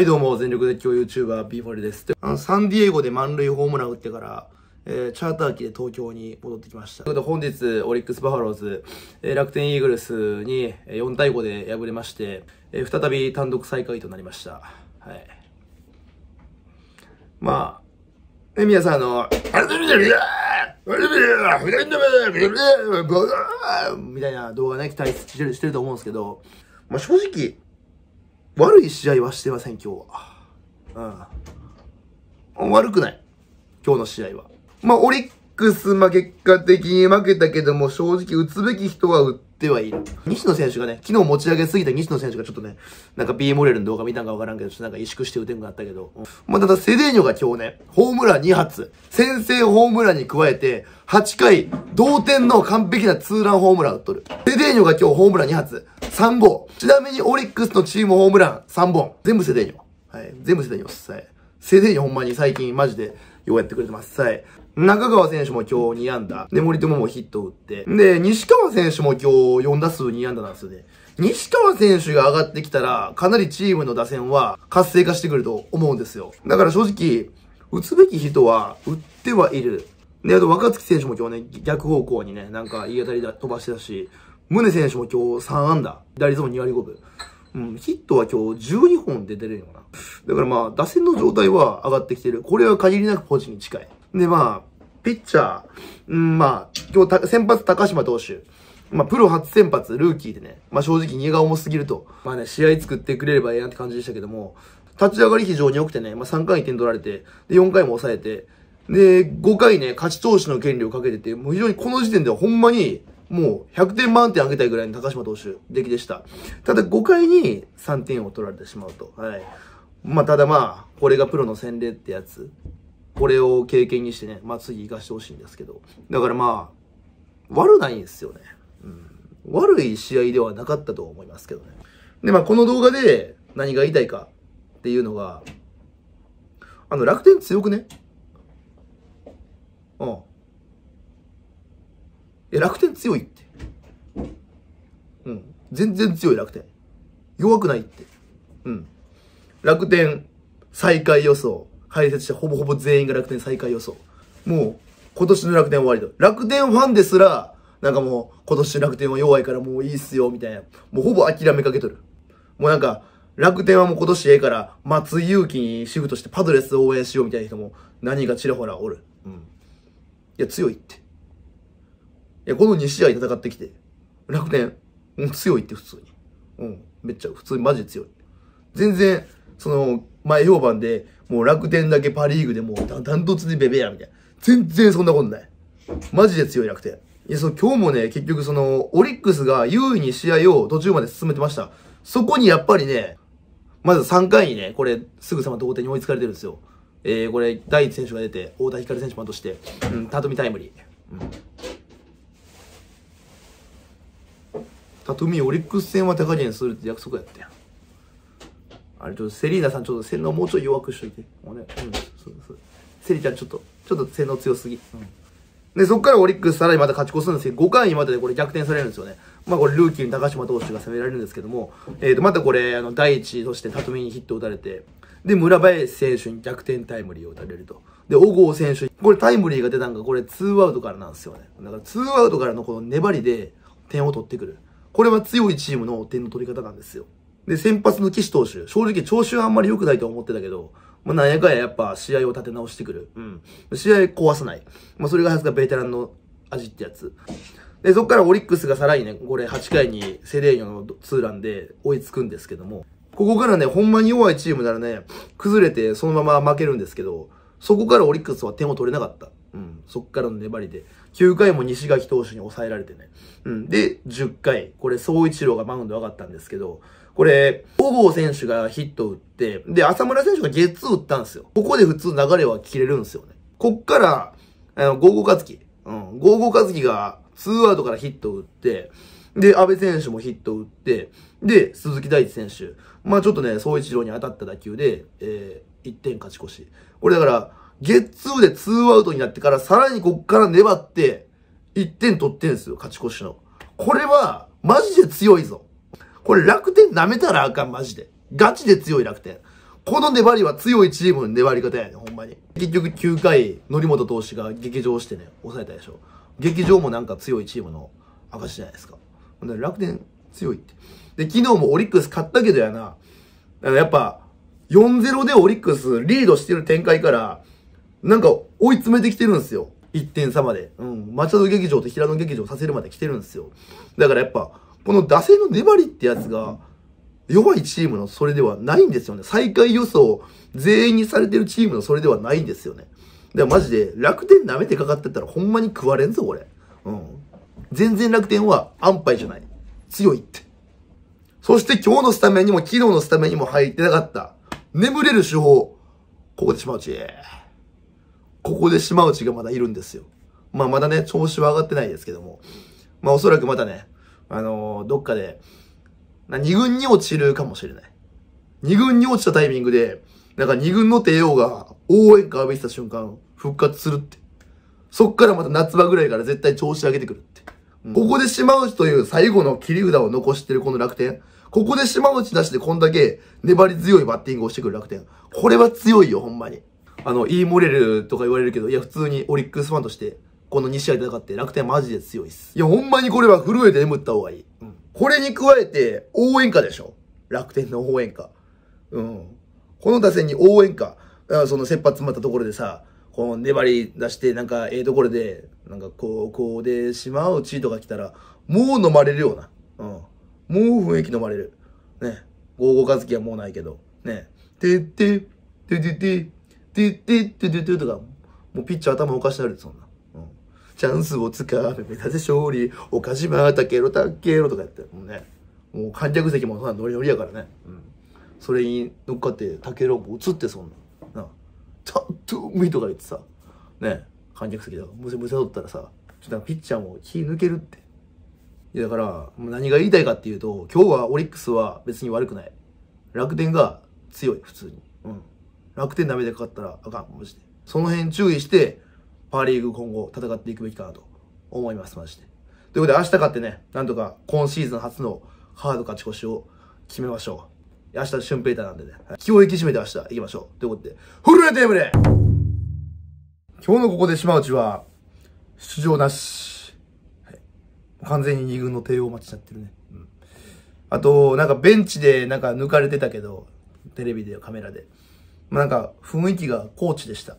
はいどうも、全力絶叫 YouTuber、ビーフモレです。あの、サンディエゴで満塁ホームラン打ってから、えー、チャーター機で東京に戻ってきました。ということで本日、オリックスバファローズ、えー、楽天イーグルスにえ4対5で敗れまして、えー、再び単独最下位となりました。はい。まあ、えね、皆さん、あの、みたいな動画ね、期待してると思うんですけど、まあ正直、悪い試合はしてません、今日は。うん。悪くない。今日の試合は。まあ、オリックス、まあ、結果的に負けたけども、正直打つべき人は打ってはいる。西野選手がね、昨日持ち上げすぎた西野選手がちょっとね、なんか B モレルの動画見たんかわからんけど、ちょっとなんか萎縮して打てんくなったけど。うん、まあ、ただセデーニョが今日ね、ホームラン2発、先制ホームランに加えて、8回、同点の完璧なツーランホームラン打っとる。セデーニョが今日ホームラン2発、3号。ちなみにオリックスのチームホームラン3本。全部セデーニョ。はい。全部セデーニョです。はい。セデーニョほんまに最近マジでようやってくれてます。はい。中川選手も今日2安打。で、森友もヒット打って。で、西川選手も今日4打数2安打なんですよね。西川選手が上がってきたら、かなりチームの打線は活性化してくると思うんですよ。だから正直、打つべき人は打ってはいる。で、あと若月選手も今日ね、逆方向にね、なんか言い当たりだ飛ばしてたし、宗選手も今日3安打。打率も2割5分。うん、ヒットは今日12本出てるよな。だからまあ、打線の状態は上がってきてる。これは限りなくポジに近い。でまあ、ピッチャー、うん、まあ、今日先発高島投手。まあ、プロ初先発、ルーキーでね、まあ正直荷が重すぎると。まあね、試合作ってくれればええなって感じでしたけども、立ち上がり非常に良くてね、まあ3回1点取られて、で、4回も抑えて、で、5回ね、勝ち投手の権利をかけてて、もう非常にこの時点ではほんまに、もう100点満点あげたいぐらいの高島投手、出来でした。ただ5回に3点を取られてしまうと。はい。まあ、ただまあ、これがプロの洗礼ってやつ。これを経験にしてね、まあ次行かしてほしいんですけど。だからまあ、悪ないんですよね。うん。悪い試合ではなかったと思いますけどね。で、まあこの動画で何が言いたいかっていうのが、あの楽天強くねうん。え、楽天強いって。うん。全然強い楽天。弱くないって。うん。楽天最下位予想。解説してほぼほぼ全員が楽天最下位予想。もう、今年の楽天終わり楽天ファンですら、なんかもう、今年楽天は弱いからもういいっすよ、みたいな。もうほぼ諦めかけとる。もうなんか、楽天はもう今年ええから、松井裕樹にシフトしてパドレス応援しようみたいな人も何がちらほらおる。うん。いや、強いって。この2試合戦ってきて、楽天、もう強いって普通に。うん。めっちゃ普通にマジで強い。全然、その、前評判で、もう楽天だけパリーグでもうダントツでベベや、みたいな。全然そんなことない。マジで強い楽天。いや、そう、今日もね、結局その、オリックスが優位に試合を途中まで進めてました。そこにやっぱりね、まず3回にね、これ、すぐさま同点に追いつかれてるんですよ。えー、これ、第一選手が出て、太田光選手もとして、うん、たとみタイムリー。うん里見オリックス戦は高にするって約束やったやん。あれ、ちょっとセリーナさん、ちょっと洗脳もうちょい弱くしといて。おね、うん、そうそう。セリちゃん、ちょっと、ちょっと洗脳強すぎ。うん、で、そこからオリックスさらにまた勝ち越すんですけど、5回まででこれ逆転されるんですよね。まあこれルーキーの高島投手が攻められるんですけども、えっ、ー、と、またこれ、あの、第一として里見にヒット打たれて、で、村林選手に逆転タイムリーを打たれると。で、小郷選手、これタイムリーが出たんが、これツーアウトからなんですよね。だからツーアウトからのこの粘りで点を取ってくる。これは強いチームの点の取り方なんですよ。で、先発の岸投手、正直調子はあんまり良くないと思ってたけど、まあ、なんやかんややっぱ試合を立て直してくる。うん。試合壊さない。まあ、それがはずがベテランの味ってやつ。で、そっからオリックスがさらにね、これ8回にセレーニョのツーランで追いつくんですけども、ここからね、ほんまに弱いチームならね、崩れてそのまま負けるんですけど、そこからオリックスは点を取れなかった。うん、そっからの粘りで、9回も西垣投手に抑えられてね。うん、で、10回、これ、総一郎がマウンド上がったんですけど、これ、小郷選手がヒット打って、で、浅村選手がゲッツー打ったんですよ。ここで普通流れは切れるんですよね。こっから、あの、ゴーゴーカツキ。うん、ゴーゴーカツキが、ツーアウトからヒット打って、で、安倍選手もヒット打って、で、鈴木大地選手。まあちょっとね、総一郎に当たった打球で、えー、1点勝ち越し。これだから、ゲッツーで2アウトになってから、さらにこっから粘って、1点取ってんですよ、勝ち越しの。これは、マジで強いぞ。これ楽天舐めたらあかん、マジで。ガチで強い楽天。この粘りは強いチームの粘り方やねほんまに。結局9回、則本投手が劇場してね、抑えたでしょ。劇場もなんか強いチームの証じゃないですか。ほんで楽天強いって。で、昨日もオリックス勝ったけどやな。やっぱ、4-0でオリックスリードしてる展開から、なんか追い詰めてきてるんですよ。1点差まで。うん。町田劇場と平野劇場させるまで来てるんですよ。だからやっぱ、この打線の粘りってやつが、弱いチームのそれではないんですよね。最下位予想、全員にされてるチームのそれではないんですよね。だからマジで、楽天舐めてかかってたらほんまに食われんぞ、これ。うん。全然楽天は安牌じゃない。強いって。そして今日のスタメンにも昨日のスタメンにも入ってなかった。眠れる手法。ここでしまうち。ここで島内がまだいるんですよ。まあまだね、調子は上がってないですけども。まあおそらくまたね、あのー、どっかで、二軍に落ちるかもしれない。二軍に落ちたタイミングで、なんか二軍の帝王が応援歌浴びてた瞬間、復活するって。そっからまた夏場ぐらいから絶対調子上げてくるって。うん、ここで島内という最後の切り札を残してるこの楽天。ここで島内なしでこんだけ粘り強いバッティングをしてくる楽天。これは強いよ、ほんまに。あの、言いモれるとか言われるけど、いや、普通にオリックスファンとして、この2試合戦って楽天マジで強いっす。いや、ほんまにこれは震えて眠った方がいい。うん。これに加えて、応援歌でしょ楽天の応援歌。うん。この打線に応援歌。その切羽詰まったところでさ、この粘り出して、なんか、ええところで、なんか、こう、こうでしまうチートが来たら、もう飲まれるような。うん。もう雰囲気飲まれる。ね。ゴーゴーカズキはもうないけど。ね。てって、ててて、てってってってってとか、もうピッチャー頭おかしなるそんな。チャンスをつかめ、目指せ勝利、岡島、竹郎、竹郎とかやって、もうね。もう観客席もそんなノリノリやからね。うん。それに乗っかって、たけろも映ってそんな。なちゃんと無理とか言ってさ、ね。観客席だから、むせむせとったらさ、ちょっとピッチャーも気抜けるって。いやだから、もう何が言いたいかっていうと、今日はオリックスは別に悪くない。楽天が強い、普通に。うん。楽天ダメでかかったらあかん、マジで。その辺注意して、パーリーグ今後戦っていくべきかなと思います、マジで。ということで明日勝ってね、なんとか今シーズン初のハード勝ち越しを決めましょう。明日シュンペーターなんでね、気を引き締めて明日行きましょう。ということで、フルネテーブル今日のここで島内は、出場なし。はい。完全に2軍の帝王待ちちゃってるね。うん。あと、なんかベンチでなんか抜かれてたけど、テレビでカメラで。なんか雰囲気が高知でした。